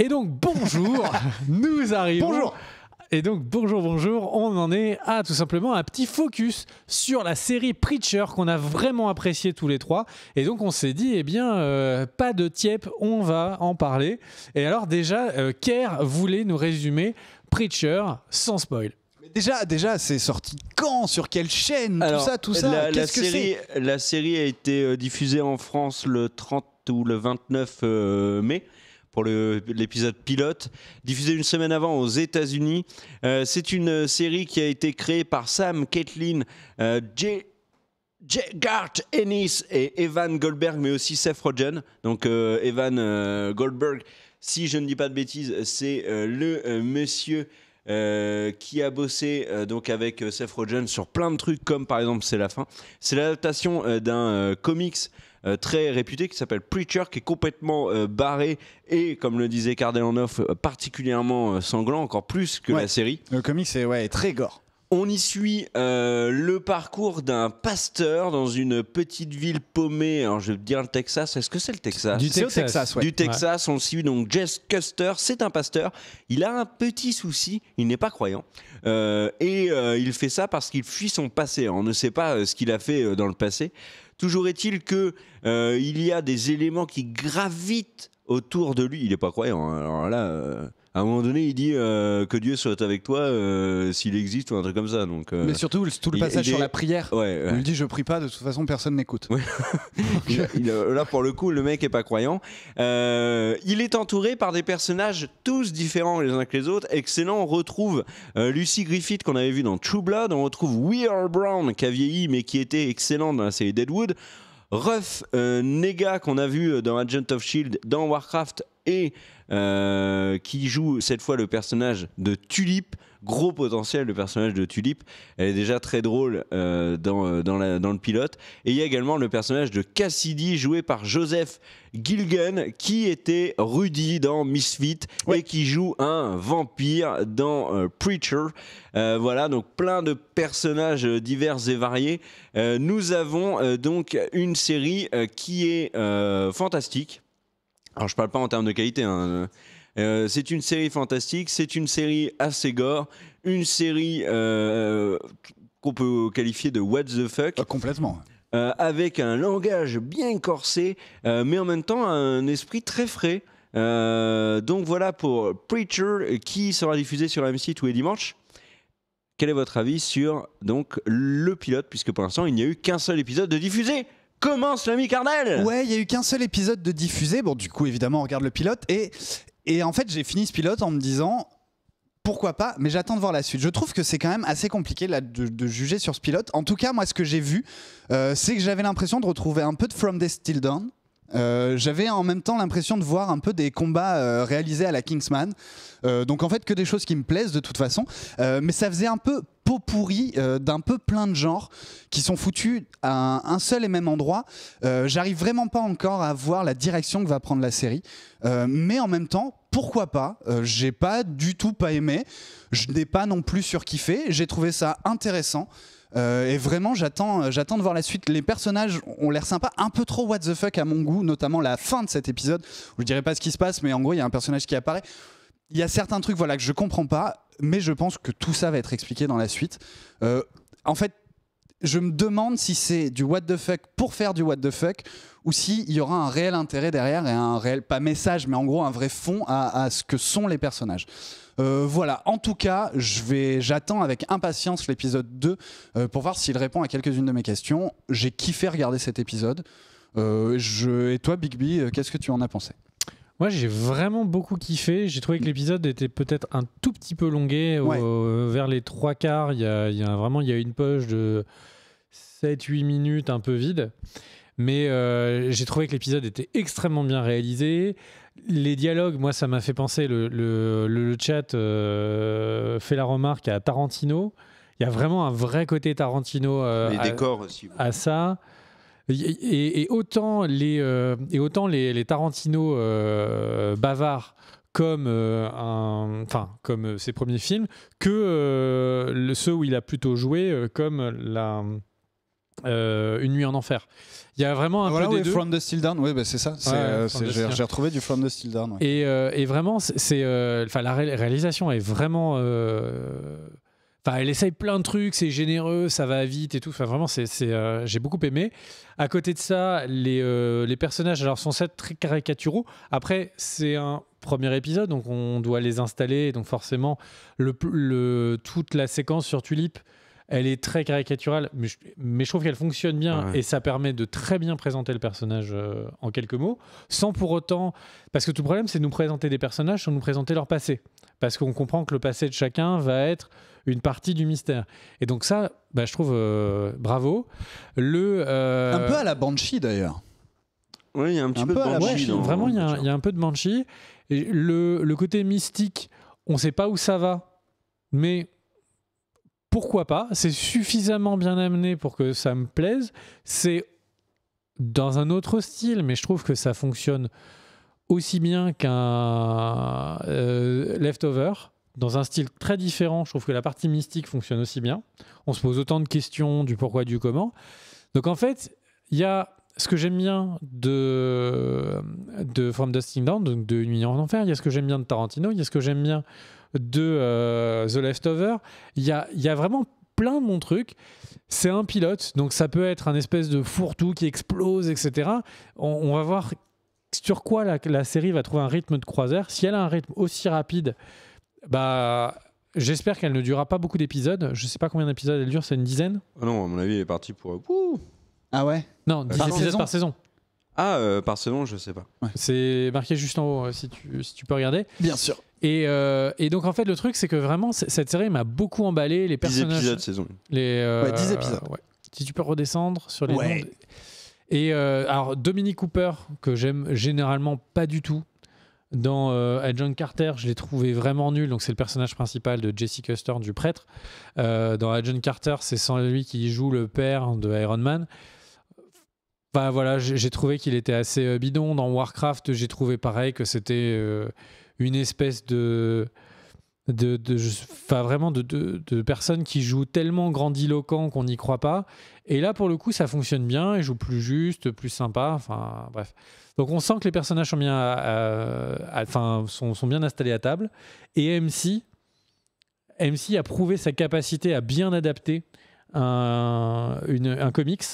Et donc, bonjour, nous arrivons. Bonjour. Et donc, bonjour, bonjour, on en est à tout simplement un petit focus sur la série Preacher qu'on a vraiment apprécié tous les trois. Et donc, on s'est dit, eh bien, euh, pas de Tiep, on va en parler. Et alors, déjà, euh, Kerr voulait nous résumer Preacher sans spoil. Déjà, déjà, c'est sorti quand Sur quelle chaîne Tout ça, tout ça. La, la série, la série a été euh, diffusée en France le 30 ou le 29 mai pour l'épisode pilote, diffusé une semaine avant aux États-Unis. Euh, c'est une euh, série qui a été créée par Sam, Caitlin, euh, J. Gart Ennis et Evan Goldberg, mais aussi Seth Rogen. Donc Evan Goldberg, si je ne dis pas de bêtises, c'est le monsieur qui a bossé donc avec Seth Rogen sur plein de trucs, comme par exemple C'est la fin. C'est l'adaptation d'un comics euh, très réputé qui s'appelle Preacher, qui est complètement euh, barré et, comme le disait Cardelanov, euh, particulièrement sanglant, encore plus que la série. Le comics est très gore. On y suit le parcours d'un pasteur dans une petite ville paumée. je veux dire le Texas. Est-ce que c'est le Texas Du Texas, on ouais. Du Texas. On suit donc Jess Custer. C'est un pasteur. Il a un petit souci. Il n'est pas croyant. et il fait ça parce qu'il fuit son passé. On ne sait pas ce qu'il a fait dans le passé. Toujours est-il que euh, il y a des éléments qui gravitent autour de lui. Il n'est pas croyant. Hein. Alors là, euh, à un moment donné, il dit euh, que Dieu soit avec toi euh, s'il existe ou un truc comme ça. Donc, euh. Mais surtout, tout le passage sur la prière. Il dit Je prie pas, de toute façon, personne n'écoute. là, pour le coup, le mec est pas croyant. il est entouré par des personnages tous différents les uns que les autres. Excellent. On retrouve Lucy Griffith qu'on avait vu dans True Blood. On retrouve Weir Brown qui a vieilli mais qui était excellent dans la série Deadwood. Ruff, Nega qu'on a vu dans Agent of Shield, dans Warcraft, et euh, qui joue cette fois le personnage de Tulip. Gros potentiel, le personnage de Tulip. Elle est déjà très drôle euh, euh, dans, le pilote. Et il y a également le personnage de Cassidy, joué par Joseph Gilgan, qui était Rudy dans Misfit et qui joue un vampire dans Preacher. voilà, donc plein de personnages divers et variés. nous avons donc une série qui est fantastique alors je parle pas en termes de qualité. Hein, euh, euh, c'est une série fantastique, c'est une série assez gore, une série euh, qu'on peut qualifier de what the fuck. Ah, complètement. avec un langage bien corsé, mais en même temps un esprit très frais. donc voilà pour Preacher qui sera diffusé sur site tous les dimanches. Quel est votre avis sur donc le pilote puisque pour l'instant il n'y a eu qu'un seul épisode de diffusé commence l'ami carnelle Ouais, il y a eu qu'un seul épisode de diffusé. Bon, du coup, évidemment, on regarde le pilote. Et, et en fait, j'ai fini ce pilote en me disant pourquoi pas, mais j'attends de voir la suite. Je trouve que c'est quand même assez compliqué de, juger sur ce pilote. En tout cas, moi, ce que j'ai vu, euh, c'est que j'avais l'impression de retrouver un peu de From the Still Dawn. Euh, j'avais en même temps l'impression de voir un peu des combats euh, réalisés à la Kingsman. Euh, donc en fait que des choses qui me plaisent de toute façon. mais ça faisait un peu peau pourri d'un peu plein de genres qui sont foutus à un, un seul et même endroit. J'arrive vraiment pas encore à voir la direction que va prendre la série. mais en même temps, pourquoi pas J'ai pas du tout pas aimé. Je n'ai pas non plus surkiffé. J'ai trouvé ça intéressant. Euh, et vraiment, j'attends, euh, j'attends de voir la suite. Les personnages ont l'air sympas, un peu trop what the fuck à mon goût, notamment la fin de cet épisode. je je dirais pas ce qui se passe, mais en gros, il y a un personnage qui apparaît. Il y a certains trucs, voilà, que je comprends pas, mais je pense que tout ça va être expliqué dans la suite. Euh, en fait, je me demande si c'est du what the fuck pour faire du what the fuck ou s'il y aura un réel intérêt derrière et un réel, pas message, mais en gros un vrai fond à, ce que sont les personnages. Euh, voilà, en tout cas, j'attends avec impatience l'épisode 2 euh, pour voir s'il répond à quelques-unes de mes questions. J'ai kiffé regarder cet épisode. Euh, et toi, Bigby, qu'est-ce que tu en as pensé moi, j'ai vraiment beaucoup kiffé. J'ai trouvé que l'épisode était peut-être un tout petit peu longué. Euh, vers les trois quarts, il y a, vraiment y a une poche de 7-8 minutes un peu vide. Mais euh, j'ai trouvé que l'épisode était extrêmement bien réalisé. Les dialogues, moi, ça m'a fait penser. Le, chat euh, fait la remarque à Tarantino. Il y a vraiment un vrai côté Tarantino à ça. Et, autant les, euh, et autant les, Tarantino euh, bavards comme euh, comme ses premiers films que le, ceux où il a plutôt joué comme la une nuit en enfer. Il y a vraiment un ah, peu voilà, des deux. From the Still Down, oui, bah, c'est ça. j'ai retrouvé du From the Still Down. Et, vraiment, c'est, enfin, la réalisation est vraiment elle essaye plein de trucs, c'est généreux, ça va vite et tout. Enfin, vraiment, c'est, euh, j'ai beaucoup aimé. À côté de ça, les, euh, personnages alors, sont très caricaturaux. Après, c'est un premier épisode, donc on doit les installer. Donc forcément, toute la séquence sur Tulip elle est très caricaturale, mais je, trouve qu'elle fonctionne bien et ça permet de très bien présenter le personnage euh, en quelques mots, sans pour autant. Parce que tout problème, c'est de nous présenter des personnages sans nous présenter leur passé. Parce qu'on comprend que le passé de chacun va être une partie du mystère. Et donc, ça, bah, je trouve euh, bravo. Le, euh, Un peu à la Banshee d'ailleurs. Oui, il y a un petit peu, de Banshee. vraiment, il y, a, un peu de Banshee. Et le, le côté mystique, on ne sait pas où ça va, mais pourquoi pas C'est suffisamment bien amené pour que ça me plaise. C'est dans un autre style, mais je trouve que ça fonctionne aussi bien qu'un euh, Leftover, dans un style très différent. Je trouve que la partie mystique fonctionne aussi bien. On se pose autant de questions du pourquoi, du comment. Donc en fait, il y a ce que j'aime bien de, de From Dusting Down, donc de Nuit en Enfer, il y a ce que j'aime bien de Tarantino, il y a ce que j'aime bien de euh, The Leftover. Il y a, vraiment plein de mon truc. C'est un pilote, donc ça peut être un espèce de fourre-tout qui explose, etc. On, va voir sur quoi la, série va trouver un rythme de croisière. Si elle a un rythme aussi rapide, bah. J'espère qu'elle ne durera pas beaucoup d'épisodes. Je sais pas combien d'épisodes elle dure, c'est une dizaine oh Non, à mon avis, elle est partie pour. ah ouais Non, 10 épisodes par saison. Ah, euh, par saison, je sais pas. C'est marqué juste en haut, euh, si tu peux regarder. Bien sûr. Euh, et, donc en fait le truc c'est que vraiment cette série m'a beaucoup emballé les personnages 10 épisodes saison les, euh, ouais, 10 épisodes si tu peux redescendre sur les ouais. et euh, alors Dominique Cooper que j'aime généralement pas du tout dans Agent Carter je l'ai trouvé vraiment nul donc c'est le personnage principal de Jesse Custer du prêtre dans Agent Carter c'est sans lui qui joue le père de Iron Man bah voilà j'ai trouvé qu'il était assez bidon dans Warcraft j'ai trouvé pareil que c'était une espèce de de, enfin vraiment de, personnes qui jouent tellement grandiloquent qu'on n'y croit pas. Et là, pour le coup, ça fonctionne bien. Ils joue plus juste, plus sympa. Enfin, bref. Donc, on sent que les personnages sont bien, euh, enfin, sont, sont, bien installés à table. Et MC, MC a prouvé sa capacité à bien adapter un, un comics.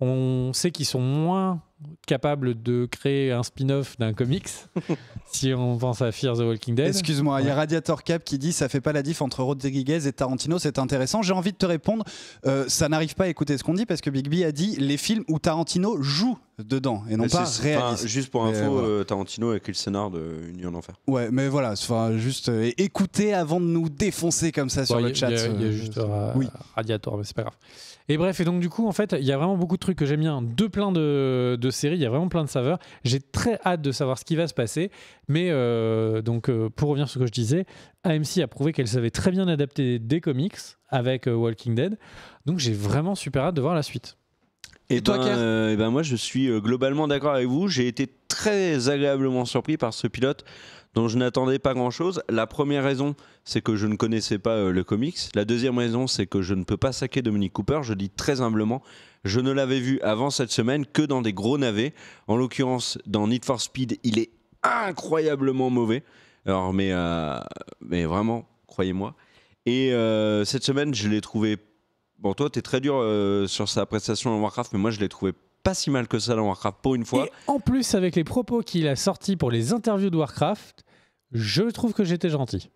On sait qu'ils sont moins capable de créer un spin-off d'un comics si on pense à Fear the Walking Dead. Excuse-moi, il y a Radiator Cap qui dit ça fait pas la diff entre Rodriguez et Tarantino, c'est intéressant. J'ai envie de te répondre, euh, ça n'arrive pas à écouter ce qu'on dit parce que Bigby a dit les films où Tarantino joue dedans et non pas réalise. Juste pour info, euh, Tarantino avec le scénar de Union Enfer. Ouais, mais voilà, juste euh, écouter avant de nous défoncer comme ça sur le chat. Il y, a juste oui. Radiator, mais c'est pas grave. Et bref, et donc du coup, en fait, il y a vraiment beaucoup de trucs que j'aime bien, Deux plein de série. Il y a vraiment plein de saveurs. J'ai très hâte de savoir ce qui va se passer. Mais euh, donc, euh, pour revenir sur ce que je disais, AMC a prouvé qu'elle savait très bien adapter des comics avec euh, Walking Dead. Donc, j'ai vraiment super hâte de voir la suite. Et, eh toi, et ben, eh ben moi, je suis globalement d'accord avec vous. J'ai été très agréablement surpris par ce pilote dont je n'attendais pas grand-chose. La première raison, c'est que je ne connaissais pas euh, le comics. La deuxième raison, c'est que je ne peux pas saquer Dominique Cooper. Je dis très humblement, je ne l'avais vu avant cette semaine que dans des gros navets. En l'occurrence, dans Need for Speed, il est incroyablement mauvais. Alors, mais, euh, mais vraiment, croyez-moi. Et euh, cette semaine, je l'ai trouvé. Bon, toi, t'es très dur sur sa prestation dans Warcraft, mais moi, je l'ai trouvé pas si mal que ça dans Warcraft pour une fois. Et en plus, avec les propos qu'il a sortis pour les interviews de Warcraft, je trouve que j'étais gentil.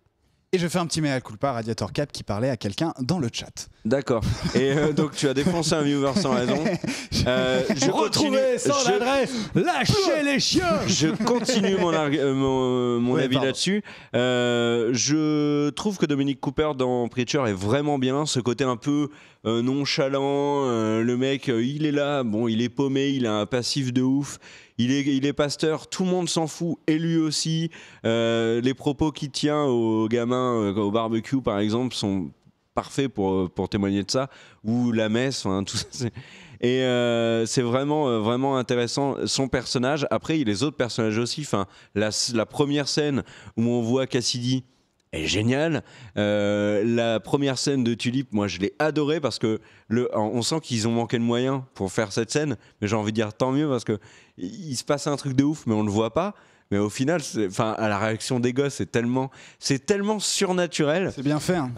Et je fais un petit à culpa Radiator Cap qui parlait à quelqu'un dans le chat. D'accord. Et euh, donc tu as défoncé un viewer sans raison. je euh, retrouvais sans je... l'adresse. Lâchez les chiens. Je continue mon, euh, mon, avis là-dessus. je trouve que Dominique Cooper dans Preacher est vraiment bien. Ce côté un peu nonchalant. le mec, il est là. Bon, il est paumé. Il a un passif de ouf il est, pasteur, tout le monde s'en fout, et lui aussi. Euh, les propos qu'il tient aux gamins euh, au barbecue, par exemple, sont parfaits pour, euh, témoigner de ça, ou la messe, tout ça. Et c'est vraiment, vraiment intéressant son personnage. Après, il y a les autres personnages aussi. la première scène où on voit Cassidy est géniale. Euh, la première scène de Tulip, moi je l'ai adorée parce que on sent qu'ils ont manqué de moyens pour faire cette scène, mais j'ai envie de dire tant mieux parce que il se passe un truc de ouf, mais on ne le voit pas. Mais au final, enfin, à la réaction des gosses, c'est tellement, c'est tellement surnaturel. C'est bien fait. Hein.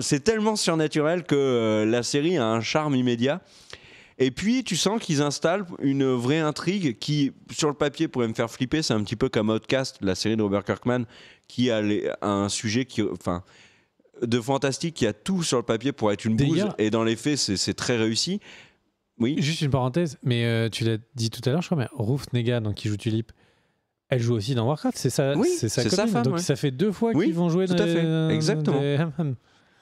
c'est tellement surnaturel que euh, la série a un charme immédiat. Et puis, tu sens qu'ils installent une vraie intrigue qui, sur le papier, pourrait me faire flipper. C'est un petit peu comme Outcast, la série de Robert Kirkman, qui a, un sujet qui. Enfin, de fantastique qui a tout sur le papier pour être une bouse. Et dans les faits, c'est très réussi. Oui. Juste une parenthèse, mais euh, tu l'as dit tout à l'heure, je crois, mais Roof Nega, donc qui joue Tulip, elle joue aussi dans Warcraft, c'est ça, oui, c'est sa, Donc ça fait deux fois qu'ils vont jouer dans à Exactement.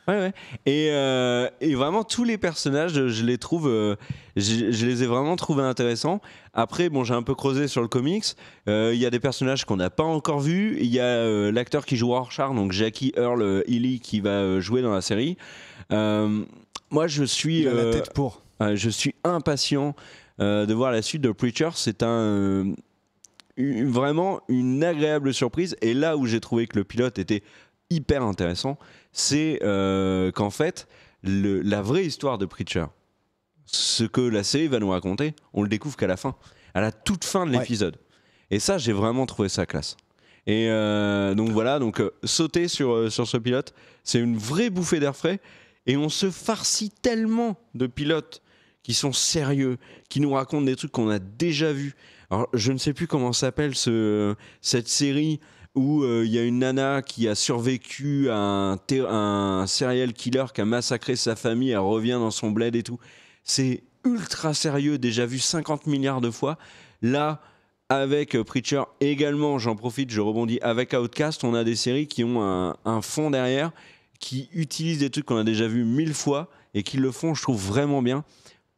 Ouais, ouais. Euh, et, vraiment, tous les personnages, je les trouve. Euh, je, les ai vraiment trouvés intéressants. Après, bon, j'ai un peu creusé sur le comics. Euh, il y a des personnages qu'on n'a pas encore vus. Il y a l'acteur qui joue Rorschach, donc Jackie Earl Hilly, qui va jouer dans la série. moi, je suis. je suis impatient de voir la suite de Preacher. C'est un. vraiment une agréable surprise. Et là où j'ai trouvé que le pilote était hyper intéressant, c'est euh, qu'en fait, la vraie histoire de Preacher, ce que la série va nous raconter, on le découvre qu'à la fin, à la toute fin de l'épisode. Et ça, j'ai vraiment trouvé ça classe. Et euh, donc voilà, donc euh, sauter sur, sur ce pilote, c'est une vraie bouffée d'air frais. Et on se farcit tellement de pilotes qui sont sérieux, qui nous racontent des trucs qu'on a déjà vus. Alors, je ne sais plus comment s'appelle ce, cette série où euh, il y a une nana qui a survécu à un, serial killer qui a massacré sa famille, elle revient dans son bled et tout. C'est ultra sérieux, déjà vu 50 milliards de fois. Là, avec euh, Preacher également, j'en profite, je rebondis, avec Outcast, on a des séries qui ont un, un fond derrière, qui utilisent des trucs qu'on a déjà vu mille fois et qui le font, je trouve vraiment bien.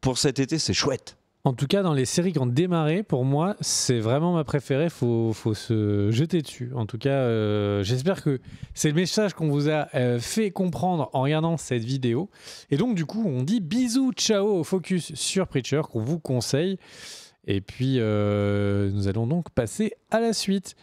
Pour cet été, c'est chouette. En tout cas, dans les séries qui ont démarré, pour moi, c'est vraiment ma préférée. Il faut se jeter dessus. En tout cas, euh, j'espère que c'est le message qu'on vous a euh, fait comprendre en regardant cette vidéo. Et donc, du coup, on dit bisous, ciao au focus sur Preacher qu'on vous conseille. Et puis, euh, nous allons donc passer à la suite.